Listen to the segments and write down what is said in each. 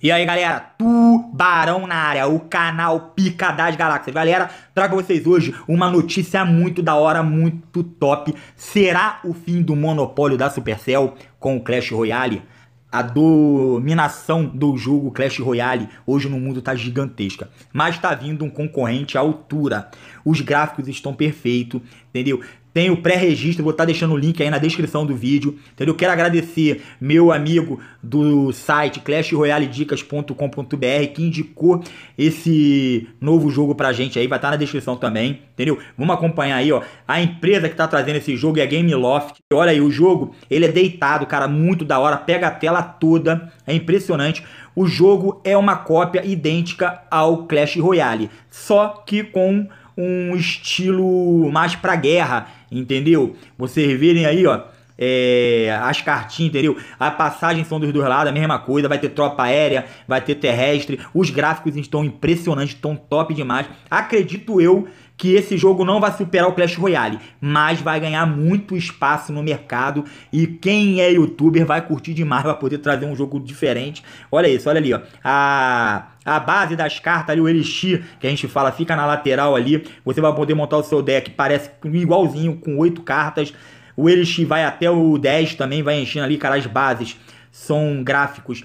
E aí, galera, Tubarão na área, o canal Pica das Galáxias. Galera, trago pra vocês hoje uma notícia muito da hora, muito top. Será o fim do monopólio da Supercell com o Clash Royale? A dominação do jogo Clash Royale hoje no mundo tá gigantesca, mas tá vindo um concorrente à altura. Os gráficos estão perfeitos, entendeu? Tem o pré-registro, vou estar tá deixando o link aí na descrição do vídeo. Entendeu? Quero agradecer meu amigo do site clashroyaledicas.com.br que indicou esse novo jogo pra gente aí, vai estar tá na descrição também, entendeu? Vamos acompanhar aí, ó. A empresa que tá trazendo esse jogo é a Gameloft. Olha aí, o jogo, ele é deitado, cara, muito da hora, pega a tela toda, é impressionante. O jogo é uma cópia idêntica ao Clash Royale, só que com um estilo mais pra guerra, entendeu? Vocês verem aí, ó, é, as cartinhas, entendeu? A passagem são dos dois lados, a mesma coisa, vai ter tropa aérea, vai ter terrestre, os gráficos estão impressionantes, estão top demais. Acredito eu que esse jogo não vai superar o Clash Royale, mas vai ganhar muito espaço no mercado e quem é youtuber vai curtir demais, vai poder trazer um jogo diferente. Olha isso, olha ali, ó. A a base das cartas ali, o Elixir, que a gente fala, fica na lateral ali. Você vai poder montar o seu deck, parece igualzinho, com oito cartas. O Elixir vai até o 10 também, vai enchendo ali, cara, as bases são gráficos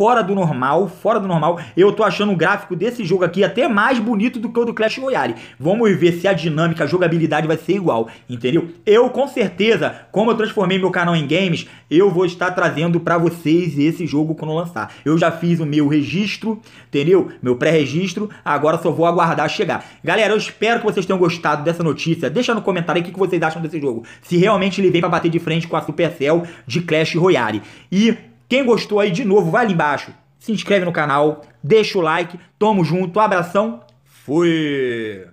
fora do normal, fora do normal. Eu tô achando o gráfico desse jogo aqui até mais bonito do que o do Clash Royale. Vamos ver se a dinâmica, a jogabilidade vai ser igual, entendeu? Eu, com certeza, como eu transformei meu canal em games, eu vou estar trazendo para vocês esse jogo quando lançar. Eu já fiz o meu registro, entendeu? Meu pré-registro, agora só vou aguardar chegar. Galera, eu espero que vocês tenham gostado dessa notícia. Deixa no comentário aí o que vocês acham desse jogo. Se realmente ele vem para bater de frente com a Supercell de Clash Royale. E quem gostou aí, de novo, vai ali embaixo, se inscreve no canal, deixa o like, tamo junto, abração, fui!